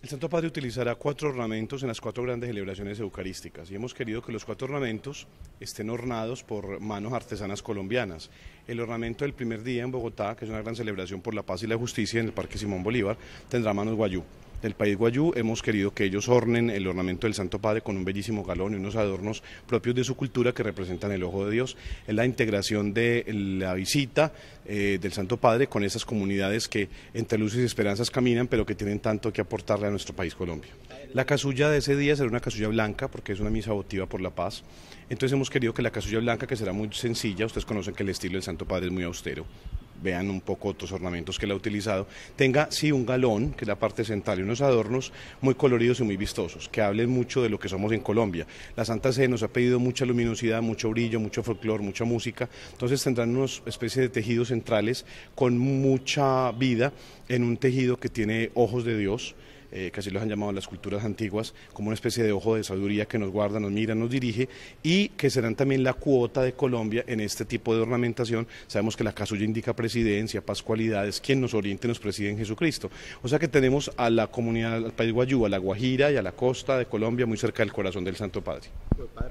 El Santo Padre utilizará cuatro ornamentos en las cuatro grandes celebraciones eucarísticas y hemos querido que los cuatro ornamentos estén ornados por manos artesanas colombianas. El ornamento del primer día en Bogotá, que es una gran celebración por la paz y la justicia en el Parque Simón Bolívar, tendrá manos guayú del país guayú. Hemos querido que ellos ornen el ornamento del Santo Padre con un bellísimo galón y unos adornos propios de su cultura que representan el ojo de Dios. en la integración de la visita eh, del Santo Padre con esas comunidades que entre luces y esperanzas caminan, pero que tienen tanto que aportarle a nuestro país Colombia. La casulla de ese día será una casulla blanca porque es una misa votiva por la paz. Entonces hemos querido que la casulla blanca, que será muy sencilla, ustedes conocen que el estilo del Santo Padre es muy austero, vean un poco otros ornamentos que le ha utilizado, tenga sí un galón, que es la parte central, y unos adornos muy coloridos y muy vistosos, que hablen mucho de lo que somos en Colombia. La Santa Sede nos ha pedido mucha luminosidad, mucho brillo, mucho folclor, mucha música, entonces tendrán unos especie de tejidos centrales con mucha vida en un tejido que tiene ojos de Dios, eh, que así los han llamado las culturas antiguas, como una especie de ojo de sabiduría que nos guarda, nos mira, nos dirige, y que serán también la cuota de Colombia en este tipo de ornamentación. Sabemos que la casulla indica presidencia, pascualidades, quien nos oriente nos preside en Jesucristo. O sea que tenemos a la comunidad, al país Guayú, a la Guajira y a la costa de Colombia muy cerca del corazón del Santo Padre. Pues,